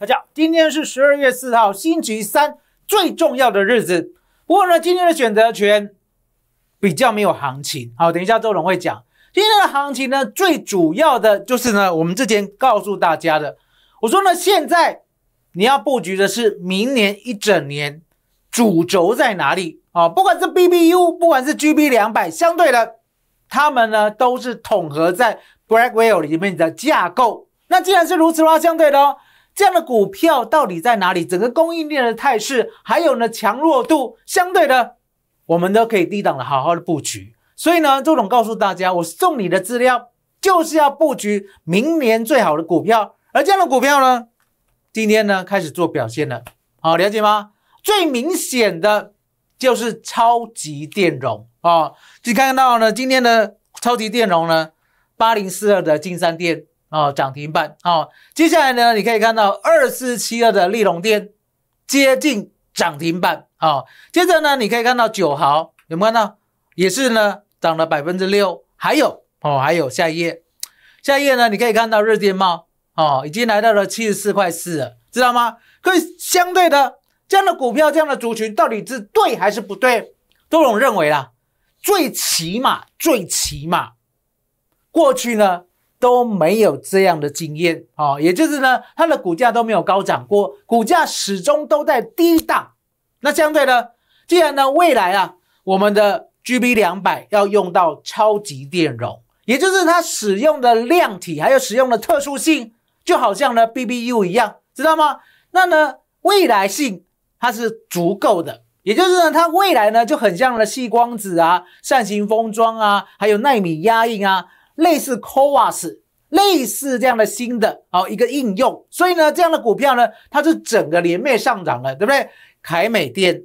大家，今天是十二月四号，星期三，最重要的日子。不过呢，今天的选择权比较没有行情。好，等一下周总会讲今天的行情呢。最主要的就是呢，我们之前告诉大家的，我说呢，现在你要布局的是明年一整年主轴在哪里啊？不管是 B B U，不管是 G B 两百，相对的，它们呢都是统合在 Blackwell 里面的架构。那既然是如此的话，相对的。哦。这样的股票到底在哪里？整个供应链的态势，还有呢强弱度相对的，我们都可以低档的好好的布局。所以呢，周总告诉大家，我送你的资料就是要布局明年最好的股票。而这样的股票呢，今天呢开始做表现了。好，了解吗？最明显的就是超级电容啊！你、看到呢，今天的超级电容呢，八零四二的金山电。哦，涨停板哦，接下来呢，你可以看到二四七二的利隆店接近涨停板哦，接着呢，你可以看到九豪有没有看到，也是呢涨了百分之六，还有哦，还有下一页，下一页呢，你可以看到日电猫哦，已经来到了七十四块四了，知道吗？可以相对的，这样的股票这样的族群到底是对还是不对？多隆认为啦，最起码最起码过去呢。都没有这样的经验啊，也就是呢，它的股价都没有高涨过，股价始终都在低档。那相对呢，既然呢未来啊，我们的 GB 两百要用到超级电容，也就是它使用的量体还有使用的特殊性，就好像呢 BBU 一样，知道吗？那呢未来性它是足够的，也就是呢它未来呢就很像了细光子啊、扇形封装啊，还有纳米压印啊。类似科 a s 类似这样的新的好一个应用，所以呢，这样的股票呢，它是整个连面上涨了，对不对？凯美电、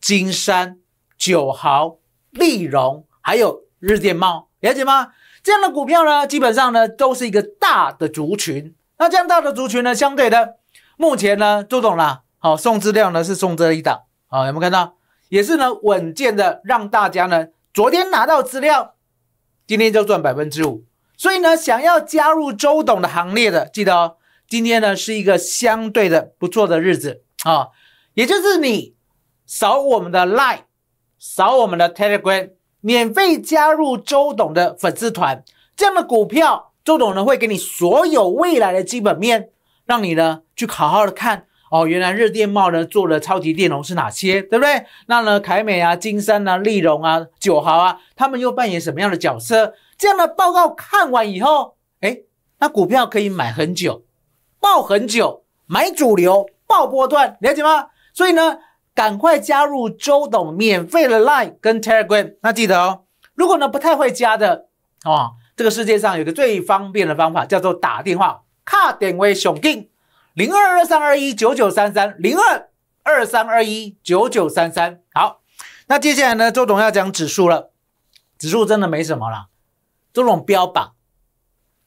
金山、九豪、利荣，还有日电茂，了解吗？这样的股票呢，基本上呢都是一个大的族群。那这样大的族群呢，相对的，目前呢周懂了。好，送资料呢是送这一档，好，有没有看到？也是呢稳健的，让大家呢昨天拿到资料。今天就赚百分之五，所以呢，想要加入周董的行列的，记得哦，今天呢是一个相对的不错的日子啊，也就是你扫我们的 Line，扫我们的 Telegram，免费加入周董的粉丝团，这样的股票，周董呢会给你所有未来的基本面，让你呢去好好的看。哦，原来日电茂呢做的超级电容是哪些，对不对？那呢，凯美啊、金山啊、力荣啊、九豪啊，他们又扮演什么样的角色？这样的报告看完以后，哎，那股票可以买很久，爆很久，买主流，爆波段，了解吗？所以呢，赶快加入周董免费的 Line 跟 Telegram，那记得哦。如果呢不太会加的，哦，这个世界上有个最方便的方法，叫做打电话，卡点威雄定。零二二三二一九九三三零二二三二一九九三三好，那接下来呢？周董要讲指数了。指数真的没什么了。周董标榜，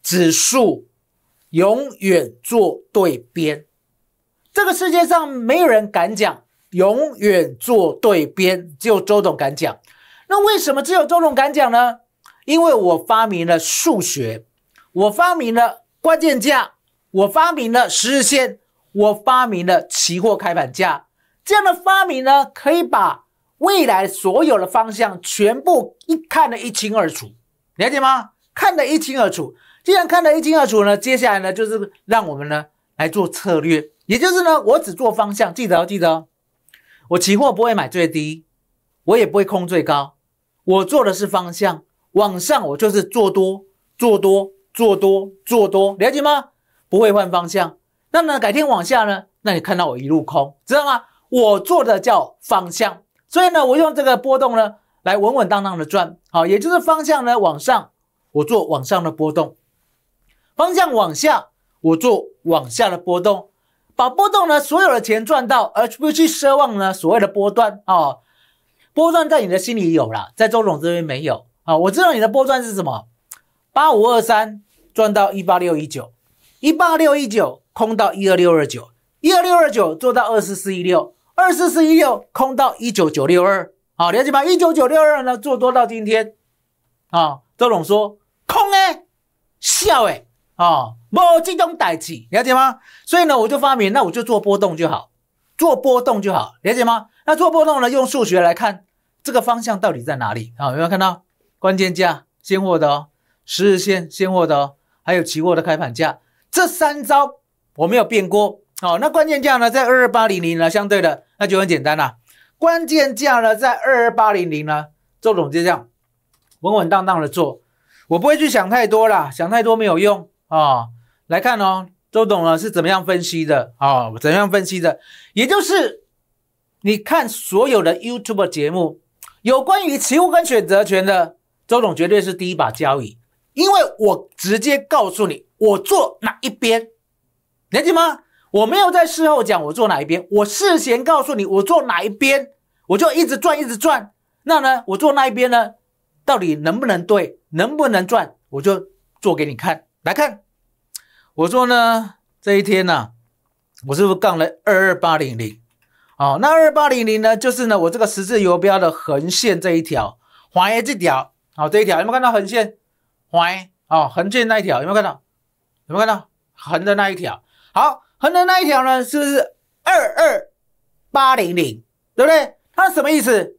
指数永远做对边。这个世界上没有人敢讲永远做对边，只有周董敢讲。那为什么只有周董敢讲呢？因为我发明了数学，我发明了关键价。我发明了十日线，我发明了期货开盘价，这样的发明呢，可以把未来所有的方向全部一看得一清二楚，了解吗？看得一清二楚。既然看得一清二楚呢，接下来呢，就是让我们呢来做策略，也就是呢，我只做方向，记得要记得，我期货不会买最低，我也不会空最高，我做的是方向，往上我就是做多，做多，做多，做多，了解吗？不会换方向，那呢？改天往下呢？那你看到我一路空，知道吗？我做的叫方向，所以呢，我用这个波动呢来稳稳当当的赚好，也就是方向呢往上，我做往上的波动；方向往下，我做往下的波动，把波动呢所有的钱赚到。而不去奢望呢所谓的波段哦，波段在你的心里有了，在周总这边没有啊。我知道你的波段是什么，八五二三赚到一八六一九。一八六一九空到一二六二九，一二六二九做到二四四一六，二四四一六空到一九九六二，好，了解吗？一九九六二呢，做多到今天，啊，周总说空呢，笑诶，啊，无这种代志，了解吗？所以呢，我就发明，那我就做波动就好，做波动就好，了解吗？那做波动呢，用数学来看，这个方向到底在哪里？啊，有没有看到关键价现货的哦，十日线现货的哦，还有期货的开盘价。这三招我没有变过，好，那关键价呢，在二二八零零呢，相对的那就很简单了。关键价呢，在二二八零零呢，周总就这样稳稳当当的做，我不会去想太多啦，想太多没有用啊。来看哦，周总呢是怎么样分析的啊？怎样分析的？也就是你看所有的 YouTube 节目，有关于持物跟选择权的，周总绝对是第一把交椅，因为我直接告诉你。我做哪一边，能听吗？我没有在事后讲我做哪一边，我事先告诉你我做哪一边，我就一直转一直转。那呢，我做那一边呢，到底能不能对，能不能赚，我就做给你看。来看，我说呢，这一天呢，我是不是杠了二二八零零？哦，那二八零零呢，就是呢我这个十字游标的横线这一条，黄这条，好这一条有没有看到横线黄？哦，横线那一条有没有看到？有没有看到横的那一条？好，横的那一条呢？是不是二二八零零？对不对？它什么意思？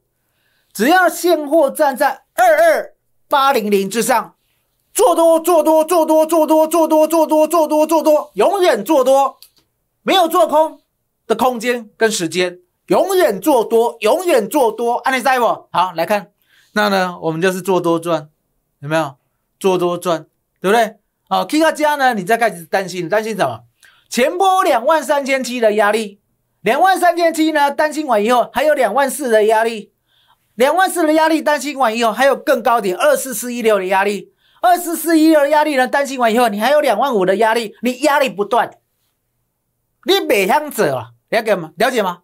只要现货站在二二八零零之上，做多做多做多做多做多做多做多做多，永远做多，没有做空的空间跟时间，永远做多，永远做多。安内塞沃，好来看，那呢，我们就是做多赚，有没有？做多赚，对不对？哦，K 到加呢，你再开始担心，担心什么？前波两万三千七的压力，两万三千七呢，担心完以后还有两万四的压力，两万四的压力担心完以后还有更高点二四四一六的压力，二四四一六的压力呢，担心完以后你还有两万五的压力，你压力不断，你北不走啊？了解吗？了解吗？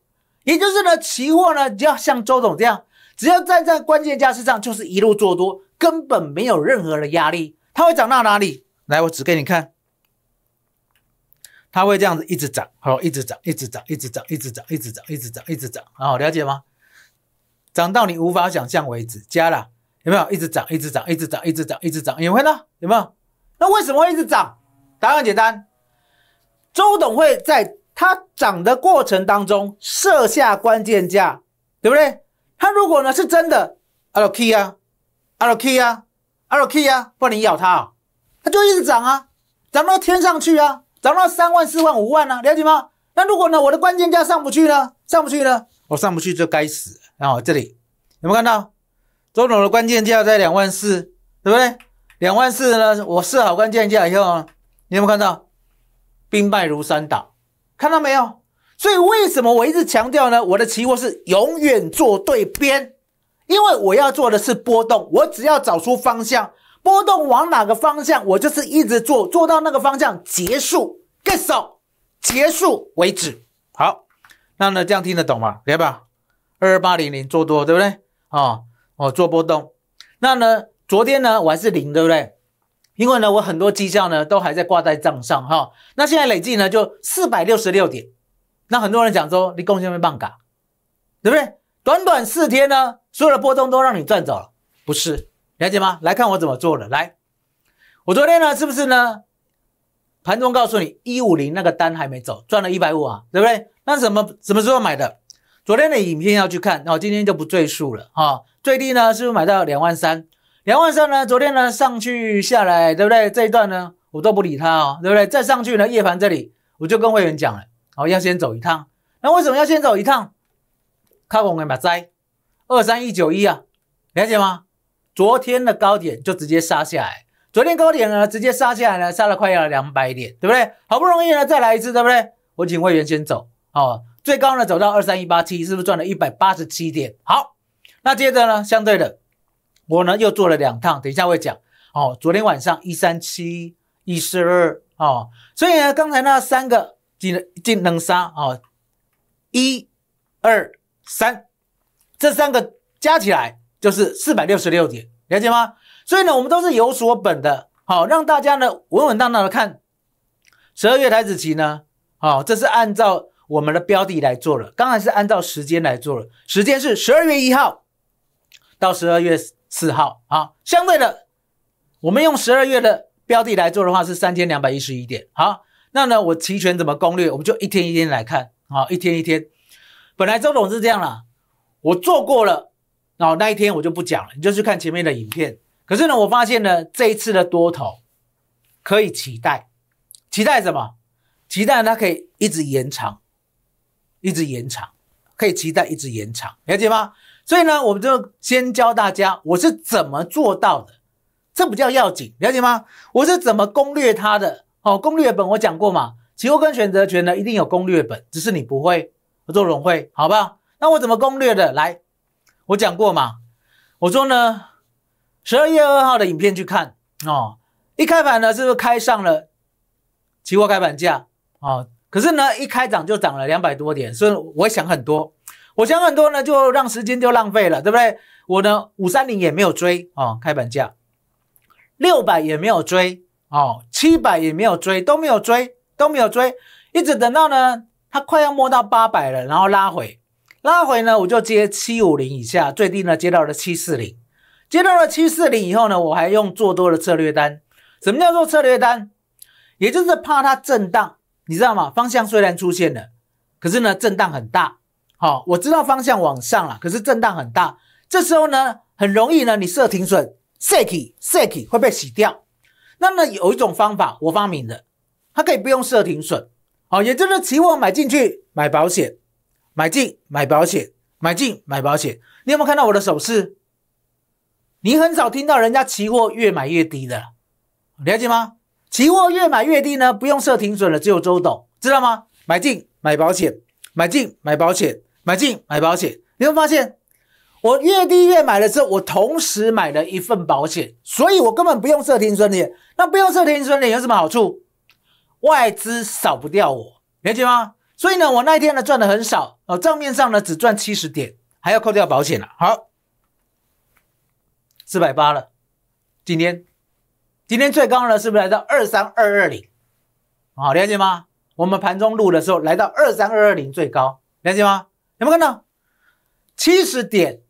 也就是呢，期货呢，就要像周总这样，只要站在关键价线上，就是一路做多，根本没有任何的压力，它会涨到哪里？来，我指给你看，它会这样子一直涨，好，一直涨，一直涨，一直涨，一直涨，一直涨，一直涨，一直涨，好，了解吗？涨到你无法想象为止，加了有没有？一直涨，一直涨，一直涨，一直涨，一直涨，也会呢，有没有？那为什么会一直涨？答案简单，周董会在它涨的过程当中设下关键价，对不对？它如果呢是真的，LQ 啊，LQ 啊，LQ 啊，不然你咬它啊。它就一直涨啊，涨到天上去啊，涨到三万、四万、五万啊，了解吗？那如果呢，我的关键价上不去呢，上不去呢，我上不去就该死。然后这里有没有看到，周总的关键价在两万四，对不对？两万四呢，我设好关键价以后，有没有看到，兵败如山倒，看到没有？所以为什么我一直强调呢？我的期货是永远做对边，因为我要做的是波动，我只要找出方向。波动往哪个方向，我就是一直做，做到那个方向结束，get 结束为止。好，那呢这样听得懂吗？明白吧？二二八零零做多，对不对？哦，哦，做波动。那呢，昨天呢我还是零，对不对？因为呢，我很多绩效呢都还在挂在账上哈。那现在累计呢就四百六十六点。那很多人讲说，你贡献了棒卡，对不对？短短四天呢，所有的波动都让你赚走了，不是？了解吗？来看我怎么做的。来，我昨天呢，是不是呢？盘中告诉你，一五零那个单还没走，赚了一百五啊，对不对？那什么什么时候买的？昨天的影片要去看，然后今天就不赘述了哈。最低呢，是不是买到两万三？两万三呢？昨天呢上去下来，对不对？这一段呢，我都不理他哦，对不对？再上去呢，夜盘这里我就跟会员讲了，哦，要先走一趟。那为什么要先走一趟？看我们买灾二三一九一啊，了解吗？昨天的高点就直接杀下来，昨天高点呢直接杀下来呢，杀了快要两百点，对不对？好不容易呢再来一次，对不对？我请会员先走哦，最高呢走到二三一八七，是不是赚了一百八十七点？好，那接着呢相对的，我呢又做了两趟，等一下会讲哦。昨天晚上一三七一四二哦，所以呢刚才那三个尽尽能杀哦，一、二、三，这三个加起来。就是四百六十六点，了解吗？所以呢，我们都是有所本的，好，让大家呢稳稳当当的看。十二月台子期呢，好，这是按照我们的标的来做了，刚才是按照时间来做了，时间是十二月一号到十二月四号，好，相对的，我们用十二月的标的来做的话是三千两百一十一点，好，那呢，我期权怎么攻略？我们就一天一天来看，好，一天一天，本来周总是这样了，我做过了。哦，那一天我就不讲了，你就去看前面的影片。可是呢，我发现呢，这一次的多头可以期待，期待什么？期待它可以一直延长，一直延长，可以期待一直延长，了解吗？所以呢，我们就先教大家我是怎么做到的，这比较要紧，了解吗？我是怎么攻略它的？哦，攻略本我讲过嘛，期货跟选择权呢一定有攻略本，只是你不会，我做融会，好吧？那我怎么攻略的？来。我讲过嘛，我说呢，十二月二号的影片去看哦，一开盘呢是不是开上了期货开盘价哦？可是呢，一开涨就涨了两百多点，所以我想很多，我想很多呢，就让时间就浪费了，对不对？我呢，五三零也没有追哦，开盘价六百也没有追哦，七百也没有追，都没有追，都没有追，一直等到呢，它快要摸到八百了，然后拉回。拉回呢，我就接七五零以下，最低呢接到了七四零，接到了七四零以后呢，我还用做多的策略单。什么叫做策略单？也就是怕它震荡，你知道吗？方向虽然出现了，可是呢震荡很大。好，我知道方向往上了，可是震荡很大，这时候呢很容易呢你设停损 s e k k s e k k 会被洗掉。那么有一种方法我发明的，它可以不用设停损，哦，也就是期货买进去买保险。买进买保险，买进买保险。你有没有看到我的手势？你很少听到人家期货越买越低的，了解吗？期货越买越低呢，不用设停损了，只有周董知道吗？买进买保险，买进买保险，买进买保险。你会发现，我越低越买的时候，我同时买了一份保险，所以我根本不用设停损点。那不用设停损点有什么好处？外资扫不掉我，了解吗？所以呢，我那一天呢赚的很少。哦，账面上呢只赚七十点，还要扣掉保险了。好，四百八了。今天，今天最高呢是不是来到二三二二零？好，了解吗？我们盘中录的时候来到二三二二零最高，了解吗？有没有看到七十点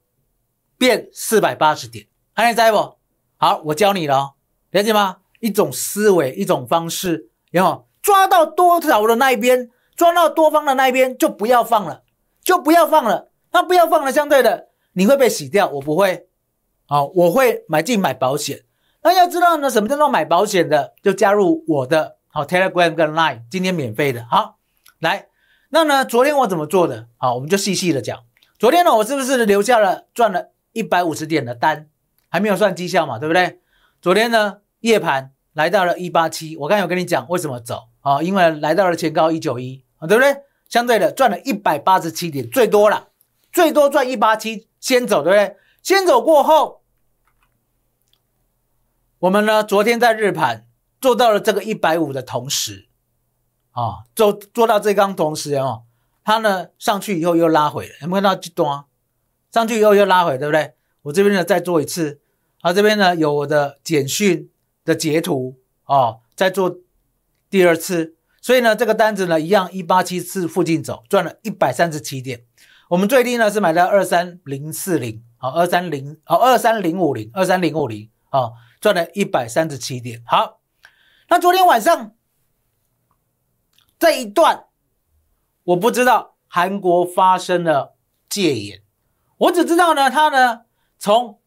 变四百八十点？还在不？好，我教你了，了解吗？一种思维，一种方式。然后抓到多少的那一边，抓到多方的那一边就不要放了。就不要放了，那不要放了。相对的，你会被洗掉，我不会。好，我会买进买保险。那要知道呢，什么叫做买保险的？就加入我的好 Telegram 跟 Line，今天免费的。好，来，那呢，昨天我怎么做的？好，我们就细细的讲。昨天呢，我是不是留下了赚了一百五十点的单？还没有算绩效嘛，对不对？昨天呢，夜盘来到了一八七，我刚有跟你讲为什么走，好，因为来到了前高一九一，对不对？相对的赚了一百八十七点，最多了，最多赚一八七，先走对不对？先走过后，我们呢昨天在日盘做到了这个一百五的同时，啊，做做到这刚同时哦，它呢上去以后又拉回，有没有看到这端？上去以后又拉回，对不对？我这边呢再做一次，啊，这边呢有我的简讯的截图啊，再做第二次。所以呢，这个单子呢，一样一八七四附近走，赚了一百三十七点。我们最低呢是买到二三零四零，好，二三零，好，二三零五零，二三零五零，啊，赚了一百三十七点。好，那昨天晚上这一段，我不知道韩国发生了戒严，我只知道呢，他呢从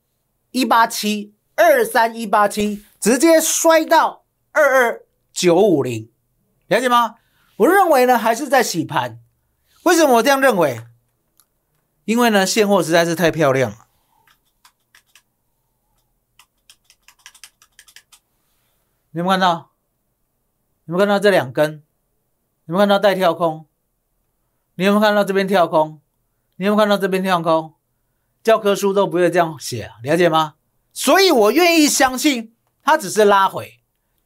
一八七二三一八七直接摔到二二九五零。了解吗？我认为呢，还是在洗盘。为什么我这样认为？因为呢，现货实在是太漂亮了。你们看到？你们看到这两根？你们看到带跳空？你有没有看到这边跳空？你有没有看到这边跳空？教科书都不会这样写，了解吗？所以我愿意相信，它只是拉回。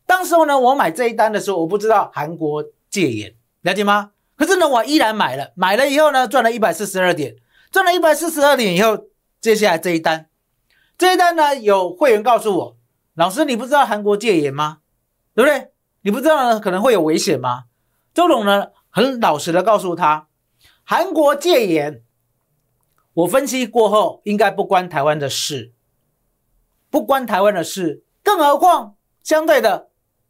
当时候呢，我买这一单的时候，我不知道韩国戒严，了解吗？可是呢，我依然买了，买了以后呢，赚了一百四十二点，赚了一百四十二点以后，接下来这一单，这一单呢，有会员告诉我，老师，你不知道韩国戒严吗？对不对？你不知道呢，可能会有危险吗？周董呢，很老实的告诉他，韩国戒严，我分析过后，应该不关台湾的事，不关台湾的事，更何况相对的。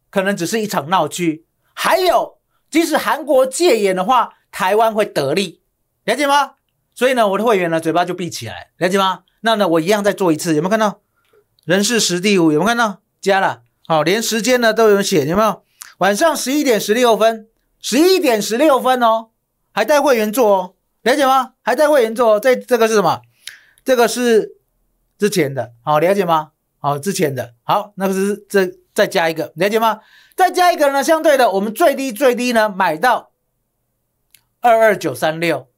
可能只是一场闹剧。还有，即使韩国戒严的话，台湾会得利，了解吗？所以呢，我的会员呢，嘴巴就闭起来，了解吗？那呢，我一样再做一次，有没有看到？人是十第五，有没有看到？加了，好，连时间呢都有写，有没有？晚上十一点十六分，十一点十六分哦，还带会员做，哦，了解吗？还带会员做，这这个是什么？这个是之前的，好，了解吗？好，之前的好，那个是这。再加一个，了解吗？再加一个呢，相对的，我们最低最低呢，买到二二九三六，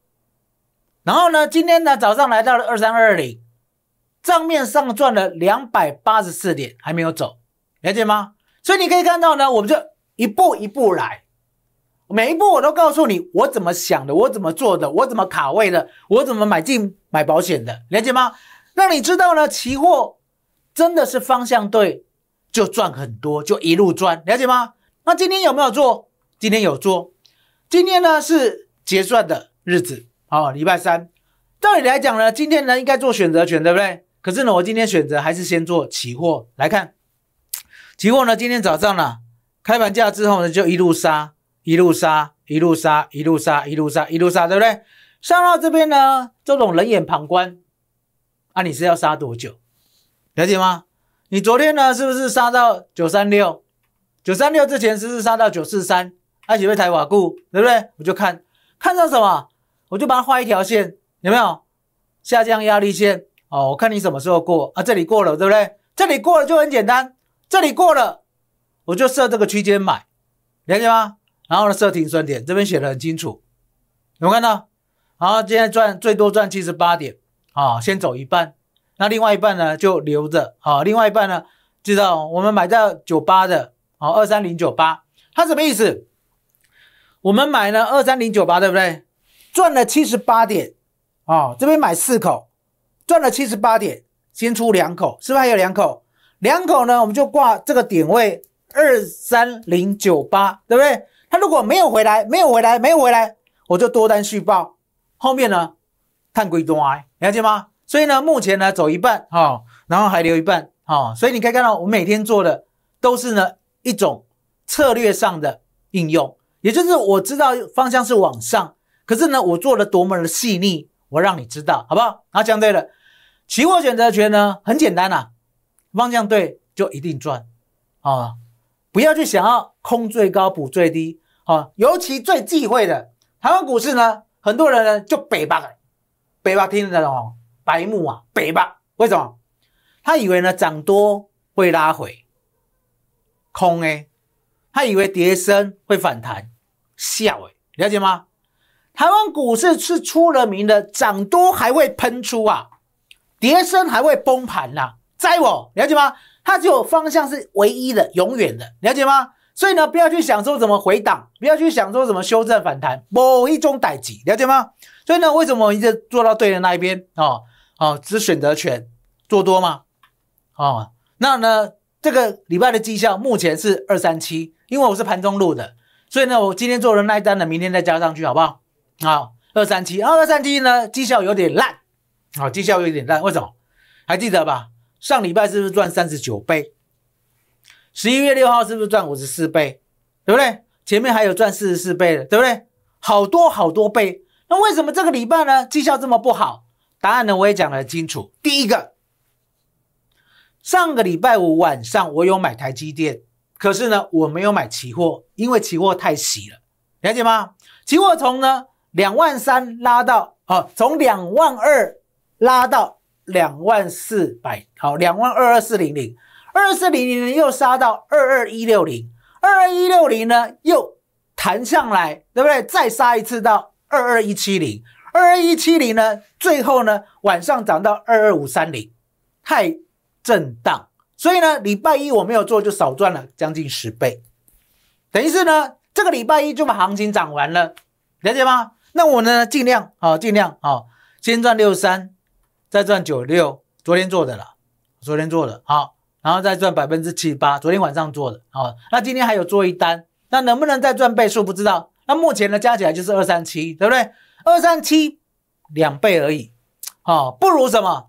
然后呢，今天呢早上来到了二三二二零，账面上赚了两百八十四点，还没有走，了解吗？所以你可以看到呢，我们就一步一步来，每一步我都告诉你我怎么想的，我怎么做的，我怎么卡位的，我怎么买进买保险的，了解吗？让你知道呢，期货真的是方向对。就赚很多，就一路赚，了解吗？那今天有没有做？今天有做。今天呢是结算的日子，好，礼拜三。照理来讲呢，今天呢应该做选择权，对不对？可是呢，我今天选择还是先做期货来看。期货呢，今天早上呢，开盘价之后呢，就一路杀，一路杀，一路杀，一路杀，一路杀，一路杀，对不对？杀到这边呢，这种冷眼旁观，啊，你是要杀多久？了解吗？你昨天呢，是不是杀到九三六？九三六之前是不是杀到九四三？而且被抬瓦顾，对不对？我就看，看上什么，我就把它画一条线，有没有下降压力线？哦，我看你什么时候过啊？这里过了，对不对？这里过了就很简单，这里过了，我就设这个区间买，了解吗？然后呢，设停损点，这边写的很清楚，有看到？然后今天赚最多赚七十八点，啊，先走一半。那另外一半呢就留着，好，另外一半呢，知道我们买到九八的，好，二三零九八，它什么意思？我们买了二三零九八，对不对？赚了七十八点，啊，这边买四口，赚了七十八点，先出两口，是不是还有两口？两口呢，我们就挂这个点位二三零九八，对不对？他如果没有回来，没有回来，没有回来，我就多单续报，后面呢，看归多来，了解吗？所以呢，目前呢走一半哈，然后还留一半哈，所以你可以看到我每天做的都是呢一种策略上的应用，也就是我知道方向是往上，可是呢我做的多么的细腻，我让你知道好不好？好，讲对了，期货选择权呢很简单啦，方向对就一定赚，啊，不要去想要空最高补最低啊，尤其最忌讳的台湾股市呢，很多人呢就北八的，北八听得懂。白目啊，北吧？为什么？他以为呢涨多会拉回空哎，他以为跌升会反弹下哎，了解吗？台湾股市是出了名的涨多还会喷出啊，跌升还会崩盘呐，在我了解吗？它只有方向是唯一的，永远的，了解吗？所以呢，不要去想说怎么回档，不要去想说怎么修正反弹某一种代级，了解吗？所以呢，为什么一直做到对的那一边哦？哦，只选择权做多吗？哦，那呢？这个礼拜的绩效目前是二三七，因为我是盘中录的，所以呢，我今天做了那一单呢，明天再加上去，好不好？好，二三七，二二三七呢？绩效有点烂，好，绩效有点烂，为什么？还记得吧？上礼拜是不是赚三十九倍？十一月六号是不是赚五十四倍？对不对？前面还有赚四十四倍的，对不对？好多好多倍。那为什么这个礼拜呢绩效这么不好？答案呢，我也讲得清楚。第一个，上个礼拜五晚上我有买台积电，可是呢，我没有买期货，因为期货太洗了，了解吗？期货从呢两万三拉到，哦，从两万二拉到两万四百，好，两万二二四零零，二二四零零又杀到二二一六零，二二一六零呢又弹上来，对不对？再杀一次到二二一七零。二二一七零呢？最后呢，晚上涨到二二五三零，太震荡，所以呢，礼拜一我没有做，就少赚了将近十倍。等于是呢，这个礼拜一就把行情涨完了，了解吗？那我呢，尽量啊，尽量啊，先赚六三，再赚九六，昨天做的了，昨天做的好，然后再赚百分之七八，昨天晚上做的好。那今天还有做一单，那能不能再赚倍数不知道。那目前呢，加起来就是二三七，对不对？二三七两倍而已，好，不如什么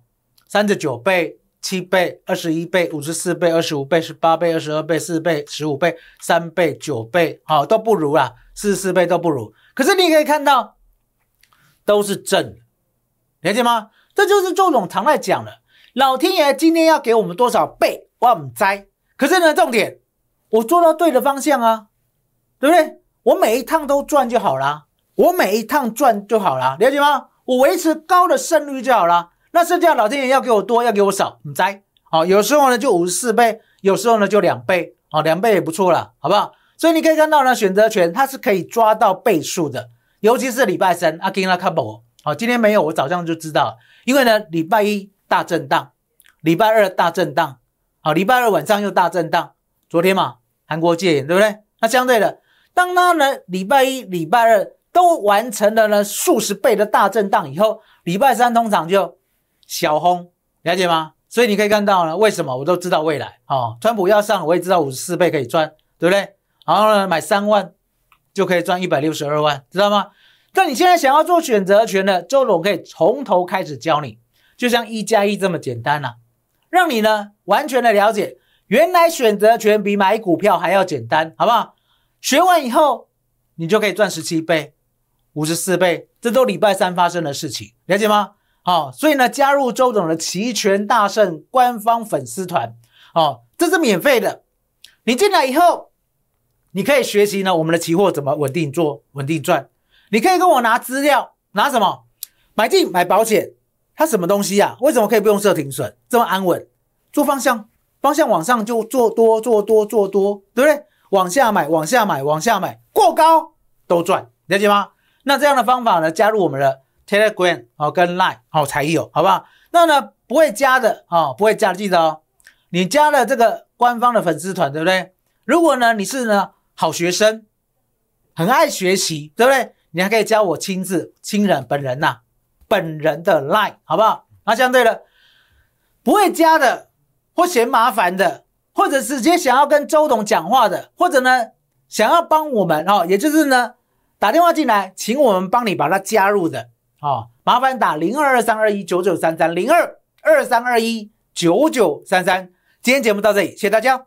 三十九倍、七倍、二十一倍、五十四倍、二十五倍、十八倍、二十二倍、四倍、十五倍、三倍、九倍，好，都不如啦，四十四倍都不如。可是你可以看到，都是正，了解吗？这就是周总常在讲的，老天爷今天要给我们多少倍，我们栽。可是呢，重点，我做到对的方向啊，对不对？我每一趟都赚就好了。我每一趟赚就好了，了解吗？我维持高的胜率就好了。那剩下老天爷要给我多，要给我少，你猜？好，有时候呢就五十四倍，有时候呢就两倍。好，两倍也不错了，好不好？所以你可以看到呢，选择权它是可以抓到倍数的，尤其是礼拜三，阿金拉卡博。好，今天没有，我早上就知道了，因为呢，礼拜一大震荡，礼拜二大震荡，好，礼拜二晚上又大震荡。昨天嘛，韩国戒严，对不对？那相对的，当呢，礼拜一、礼拜二。都完成了呢，数十倍的大震荡以后，礼拜三通常就小轰，了解吗？所以你可以看到呢，为什么我都知道未来哦，川普要上，我也知道五十四倍可以赚，对不对？然后呢，买三万就可以赚一百六十二万，知道吗？但你现在想要做选择权的，周总可以从头开始教你，就像一加一这么简单啊，让你呢完全的了解，原来选择权比买股票还要简单，好不好？学完以后，你就可以赚十七倍。五十四倍，这都礼拜三发生的事情，了解吗？好，所以呢，加入周总的齐全大圣官方粉丝团，哦，这是免费的。你进来以后，你可以学习呢我们的期货怎么稳定做，稳定赚。你可以跟我拿资料，拿什么？买进买保险，它什么东西呀？为什么可以不用设停损，这么安稳？做方向，方向往上就做多，做多，做多，对不对？往下买，往下买，往下买，过高都赚，了解吗？那这样的方法呢，加入我们的 Telegram 哦，跟 Line 哦才有，好不好？那呢不会加的哦，不会加记得哦。你加了这个官方的粉丝团，对不对？如果呢你是呢好学生，很爱学习，对不对？你还可以加我亲自亲人本人呐，本人的 Line，好不好？那相对的不会加的，或嫌麻烦的，或者直接想要跟周董讲话的，或者呢想要帮我们哈，也就是呢。打电话进来，请我们帮你把它加入的，啊，麻烦打零二二三二一九九三三零二二三二一九九三三。今天节目到这里，谢谢大家。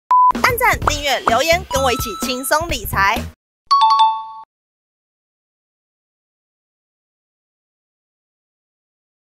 按赞、订阅、留言，跟我一起轻松理财。